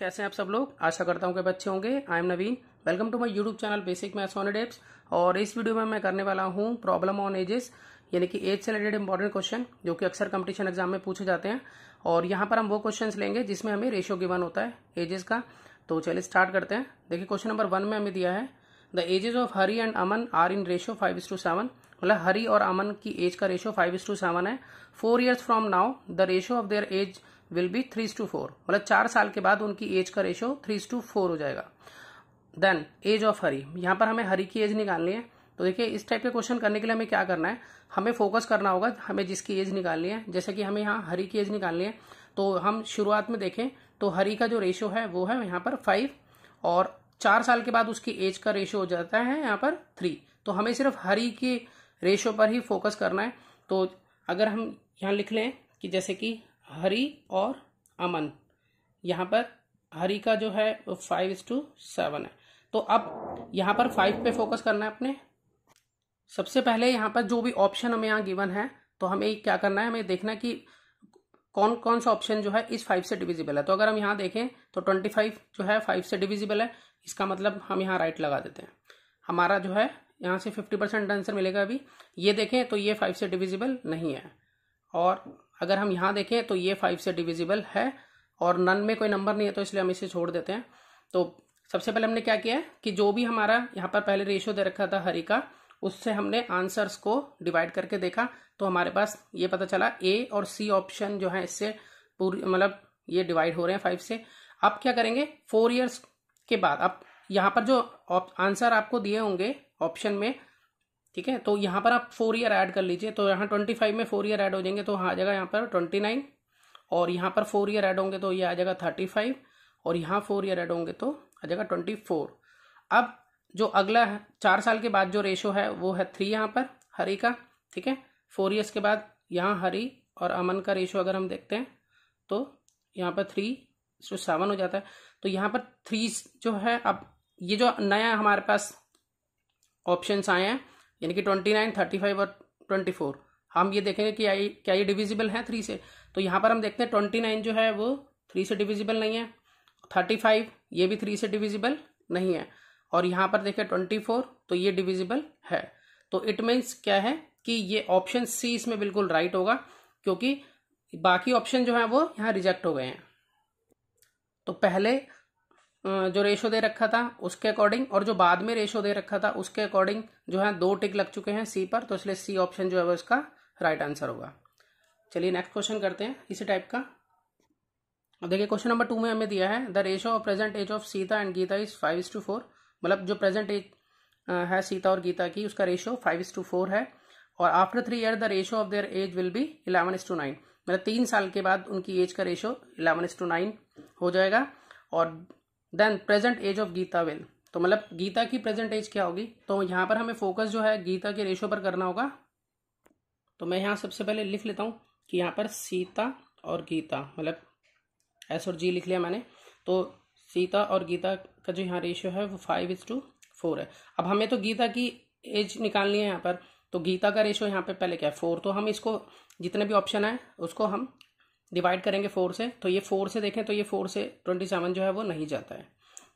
कैसे हैं आप सब लोग आशा करता हूँ कि बच्चे होंगे I am Naveen welcome to my YouTube channel basic maths on एडेप्स और इस वीडियो में मैं करने वाला हूँ प्रॉब्लम ऑन एजेस यानी कि एज से रिलेटेड इंपॉर्टेंट क्वेश्चन जो कि अक्सर कंपटीशन एग्जाम में पूछे जाते हैं और यहाँ पर हम वो क्वेश्चन लेंगे जिसमें हमें रेशियो गिवन होता है एजेस का तो चलिए स्टार्ट करते हैं देखिए क्वेश्चन नंबर वन में हमें दिया है the ages of Hari and Aman are in ratio five is to seven मतलब हरी और अमन की एज का ratio five is to seven है four years from now the ratio of their age will be three to four मतलब चार साल के बाद उनकी एज का रेशो थ्री टू फोर हो जाएगा देन एज ऑफ हरी यहाँ पर हमें हरी की एज निकालनी है तो देखिए इस टाइप के क्वेश्चन करने के लिए हमें क्या करना है हमें फोकस करना होगा हमें जिसकी एज निकालनी है जैसे कि हमें यहाँ हरी की एज निकालनी है तो हम शुरुआत में देखें तो हरी का जो रेशो है वो है यहाँ पर फाइव और चार साल के बाद उसकी एज का रेशो हो जाता है यहाँ पर थ्री तो हमें सिर्फ हरी के रेशो पर ही फोकस करना है तो अगर हम यहाँ लिख लें कि जैसे कि हरी और अमन यहाँ पर हरी का जो है वो फाइव इज टू सेवन है तो अब यहाँ पर फाइव पे फोकस करना है अपने सबसे पहले यहाँ पर जो भी ऑप्शन हमें यहाँ गिवन है तो हमें क्या करना है हमें देखना कि कौन कौन सा ऑप्शन जो है इस फाइव से डिविजिबल है तो अगर हम यहाँ देखें तो ट्वेंटी फाइव जो है फाइव से डिविजिबल है इसका मतलब हम यहाँ राइट लगा देते हैं हमारा जो है यहाँ से फिफ्टी परसेंट आंसर मिलेगा अभी ये देखें तो ये फाइव से डिविजिबल नहीं है और अगर हम यहाँ देखें तो ये फाइव से डिविजिबल है और नन में कोई नंबर नहीं है तो इसलिए हम इसे छोड़ देते हैं तो सबसे पहले हमने क्या किया है कि जो भी हमारा यहाँ पर पहले रेशियो दे रखा था हरी का उससे हमने आंसर्स को डिवाइड करके देखा तो हमारे पास ये पता चला ए और सी ऑप्शन जो है इससे पूरी मतलब ये डिवाइड हो रहे हैं फाइव से अब क्या करेंगे फोर ईयर्स के बाद अब यहाँ पर जो आंसर आपको दिए होंगे ऑप्शन में ठीक है तो यहाँ पर आप फोर ईयर ऐड कर लीजिए तो यहाँ ट्वेंटी फाइव में फोर ईयर ऐड हो जाएंगे तो आ जाएगा यहाँ पर ट्वेंटी नाइन और यहाँ पर फोर ईयर ऐड होंगे तो ये आ जाएगा थर्टी फाइव और यहाँ फोर ईयर ऐड होंगे तो आ जाएगा ट्वेंटी फोर अब जो अगला है चार साल के बाद जो रेशो है वो है थ्री यहाँ पर हरी का ठीक है फोर ईयर्स के बाद यहाँ हरी और अमन का रेशो अगर हम देखते हैं तो यहाँ पर थ्री जो सेवन हो जाता है तो यहाँ पर थ्री जो है अब ये जो नया हमारे पास ऑप्शंस आए हैं यानी कि ट्वेंटी नाइन थर्टी फाइव और ट्वेंटी फोर हम ये देखेंगे कि आई क्या ये डिविजिबल है थ्री से तो यहाँ पर हम देखते हैं ट्वेंटी नाइन जो है वो थ्री से डिविजिबल नहीं है थर्टी फाइव ये भी थ्री से डिविजिबल नहीं है और यहाँ पर देखें ट्वेंटी फोर तो ये डिविजिबल है तो इट मीन्स क्या है कि ये ऑप्शन सी इसमें बिल्कुल राइट होगा क्योंकि बाकी ऑप्शन जो है वो यहाँ रिजेक्ट हो गए हैं तो पहले जो रेशो दे रखा था उसके अकॉर्डिंग और जो बाद में रेशो दे रखा था उसके अकॉर्डिंग जो है दो टिक लग चुके हैं सी पर तो इसलिए सी ऑप्शन जो है वो इसका राइट आंसर होगा चलिए नेक्स्ट क्वेश्चन करते हैं इसी टाइप का अब देखिए क्वेश्चन नंबर टू में हमें दिया है the ratio of present age of Sita and Gita is five is to four मतलब जो प्रेजेंट एज है सीता और गीता की उसका ratio five is to four है और after three year the ratio of their age will be eleven is to nine मतलब तीन साल के बाद उनकी एज का ratio eleven is to nine हो जाएगा और then present age of Gita will तो मतलब गीता की प्रेजेंट एज क्या होगी तो यहाँ पर हमें फोकस जो है गीता के रेशो पर करना होगा तो मैं यहाँ सबसे पहले लिख लेता हूँ कि यहाँ पर सीता और गीता मतलब एस और जी लिख लिया मैंने तो सीता और गीता का जो यहाँ रेशियो है वो फाइव इज टू फोर है अब हमें तो गीता की एज निकालनी है यहाँ पर तो गीता का रेशियो यहाँ पे पहले क्या है फोर तो हम इसको जितने भी ऑप्शन है उसको हम डिवाइड करेंगे फोर से तो ये फोर से देखें तो ये फोर से ट्वेंटी सेवन जो है वो नहीं जाता है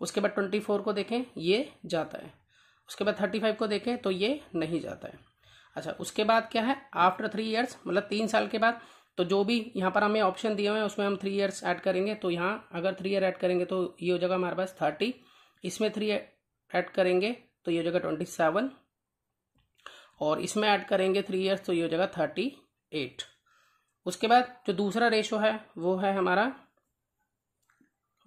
उसके बाद ट्वेंटी फोर को देखें ये जाता है उसके बाद थर्टी फाइव को देखें तो ये नहीं जाता है अच्छा उसके बाद क्या है आफ्टर थ्री ईयर्स मतलब तीन साल के बाद तो जो भी यहाँ पर हमें ऑप्शन दिए हुए हैं उसमें हम थ्री ईयर्स ऐड करेंगे तो यहाँ अगर थ्री ईयर ऐड करेंगे तो ये हो जाएगा हमारे पास थर्टी इसमें थ्री ऐड करेंगे तो ये हो जाएगा ट्वेंटी सेवन और इसमें ऐड करेंगे थ्री ईयर्स तो ये हो जाएगा थर्टी एट उसके बाद जो दूसरा रेशो है वो है हमारा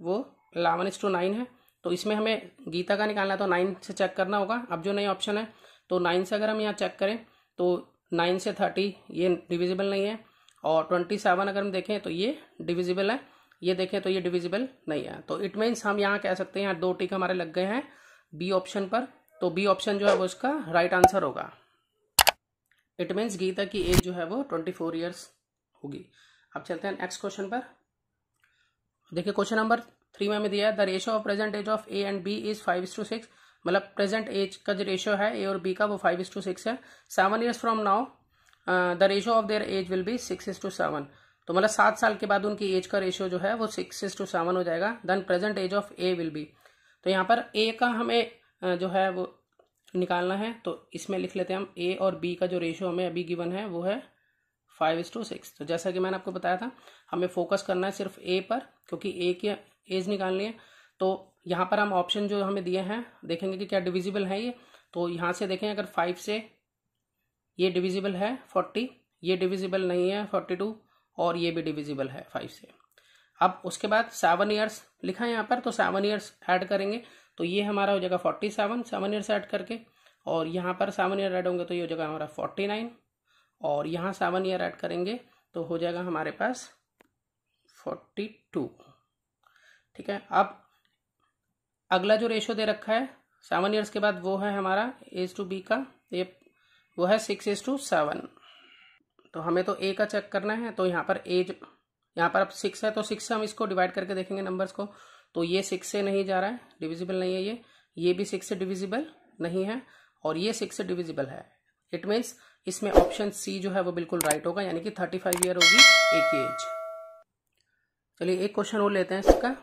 वो इलेवन टू नाइन है तो इसमें हमें गीता का निकालना है तो नाइन से चेक करना होगा अब जो नई ऑप्शन है तो नाइन से अगर हम यहाँ चेक करें तो नाइन से थर्टी ये डिविजिबल नहीं है और ट्वेंटी सेवन अगर हम देखें तो ये डिविजिबल है ये देखें तो ये डिविजिबल नहीं है तो इट मीन्स हम यहाँ कह सकते हैं यहाँ दो टिक हमारे लग गए हैं बी ऑप्शन पर तो बी ऑप्शन जो है वो इसका राइट आंसर होगा इट मीन्स गीता की एज जो है वो ट्वेंटी फोर ईयर्स होगी अब चलते हैं नेक्स्ट क्वेश्चन पर देखिए क्वेश्चन नंबर थ्री में हमें दिया है the ratio of present age of A and B is five to six मतलब प्रेजेंट एज का जो रेशो है ए और बी का वो फाइव इज टू सिक्स है seven years from now the ratio of their age will be six is to seven तो मतलब सात साल के बाद उनकी एज का रेशियो जो है वो सिक्स इज टू सेवन हो जाएगा then present age of A will be तो यहाँ पर ए का हमें जो है वो निकालना है तो इसमें लिख लेते हैं हम ए और बी का जो रेशियो हमें अभी गिवन है वो है फाइव इस टू सिक्स तो जैसा कि मैंने आपको बताया था हमें फोकस करना है सिर्फ ए पर क्योंकि ए के एज निकालनी है तो यहाँ पर हम ऑप्शन जो हमें दिए हैं देखेंगे कि क्या डिविजिबल है ये तो यहाँ से देखें अगर फाइव से ये डिविजिबल है फोर्टी ये डिविजिबल नहीं है फोर्टी टू और ये भी डिविजिबल है फाइव से अब उसके बाद सेवन ईयर्स लिखा है यहाँ पर तो सेवन ईयर्स ऐड करेंगे तो ये हमारा हो जाएगा forty seven seven years add करके और यहाँ पर सेवन ईयर ऐड होंगे तो ये हो जाएगा हमारा फोर्टी नाइन और यहाँ सेवन ईयर ऐड करेंगे तो हो जाएगा हमारे पास फोर्टी टू ठीक है अब अगला जो रेशो दे रखा है सेवन ईयर्स के बाद वो है हमारा एज टू बी का ये वो है सिक्स एज टू सेवन तो हमें तो ए का चेक करना है तो यहाँ पर एज यहाँ पर अब सिक्स है तो सिक्स से हम इसको डिवाइड करके देखेंगे नंबर्स को तो ये सिक्स से नहीं जा रहा है डिविजिबल नहीं है ये ये भी सिक्स से डिविजिबल नहीं है और ये सिक्स से डिविजिबल है इट मीन्स इसमें ऑप्शन सी जो है वो बिल्कुल राइट होगा यानी कि थर्टी फाइव ईयर होगी एक एज चलिए एक क्वेश्चन और लेते हैं इसका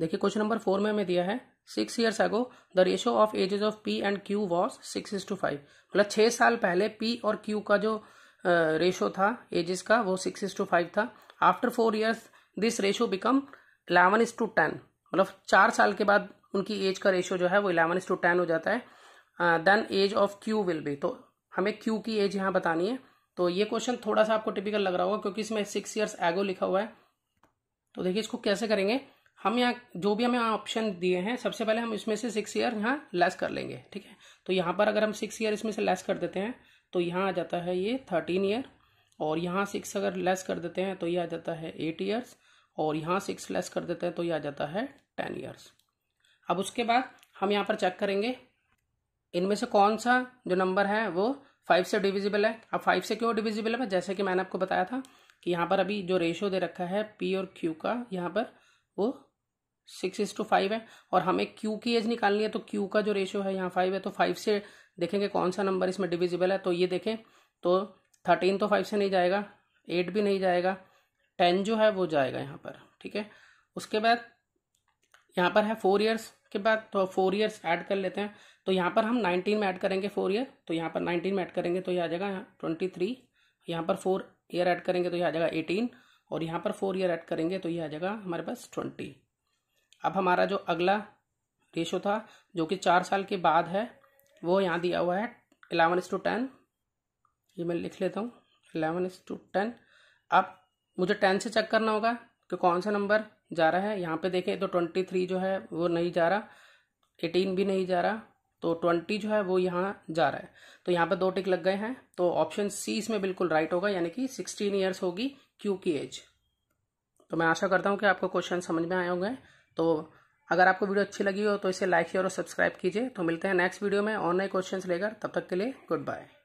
देखिए क्वेश्चन नंबर फोर में हमें दिया है six years ago the ratio of ages of P and Q was six is to five मतलब छः साल पहले पी और क्यू का जो रेशो था एजेस का वो सिक्स इज टू फाइव था after four years this ratio become eleven is to ten मतलब चार साल के बाद उनकी एज का रेशो जो है वो इलेवन इज टू टेन हो जाता है then age of Q will be तो हमें क्यू की एज यहाँ बतानी है तो ये क्वेश्चन थोड़ा सा आपको टिपिकल लग रहा होगा क्योंकि इसमें सिक्स ईयर्स एगो लिखा हुआ है तो देखिए इसको कैसे करेंगे हम यहाँ जो भी हमें ऑप्शन दिए हैं सबसे पहले हम इसमें से सिक्स ईयर यहाँ लेस कर लेंगे ठीक है तो यहाँ पर अगर हम सिक्स ईयर इसमें से लेस कर देते हैं तो यहाँ आ जाता है ये थर्टीन ईयर और यहाँ सिक्स अगर लेस कर देते हैं तो ये आ जाता है एट ईयर्स और यहाँ सिक्स लेस कर देते हैं तो ये आ जाता है टेन ईयर्स अब उसके बाद हम यहाँ पर चेक करेंगे इनमें से कौन सा जो नंबर है वो फाइव से डिविजिबल है अब फाइव से क्यों डिविजिबल है जैसे कि मैंने आपको बताया था कि यहाँ पर अभी जो रेशियो दे रखा है पी और क्यू का यहाँ पर वो सिक्स इज टू फाइव है और हमें क्यू की एज निकालनी है तो क्यू का जो रेशियो है यहाँ फाइव है तो फाइव से देखेंगे कौन सा नंबर इसमें डिविजिबल है तो ये देखें तो थर्टीन तो फाइव से नहीं जाएगा एट भी नहीं जाएगा टेन जो है वो जाएगा यहाँ पर ठीक है उसके बाद यहाँ पर है फोर ईयर्स के बाद तो फोर ईयर्स ऐड कर लेते हैं तो यहाँ पर हम नाइनटीन में ऐड करेंगे फोर ईयर तो यहाँ पर नाइनटीन में ऐड करेंगे तो ये आ जाएगा ट्वेंटी थ्री यहाँ पर फोर ईयर ऐड करेंगे तो ये आ जाएगा एटीन और यहाँ पर फोर ईयर ऐड करेंगे तो ये आ जाएगा हमारे पास ट्वेंटी अब हमारा जो अगला रेशो था जो कि चार साल के बाद है वो यहाँ दिया हुआ है एलेवन इस टू टेन ये मैं लिख लेता हूँ एलेवन इस टू टेन अब मुझे टेन से चेक करना होगा कि कौन सा नंबर जा रहा है यहाँ पे देखें तो ट्वेंटी थ्री जो है वो नहीं जा रहा एटीन भी नहीं जा रहा तो ट्वेंटी जो है वो यहाँ जा रहा है तो यहाँ पर दो टिक लग गए हैं तो ऑप्शन सी इसमें बिल्कुल राइट होगा यानी कि सिक्सटीन ईयर्स होगी क्यू की एज तो मैं आशा करता हूँ कि आपको क्वेश्चन समझ में आए होंगे तो अगर आपको वीडियो अच्छी लगी हो तो इसे लाइक शेयर और सब्सक्राइब कीजिए तो मिलते हैं नेक्स्ट वीडियो में और नए क्वेश्चन लेकर तब तक के लिए गुड बाय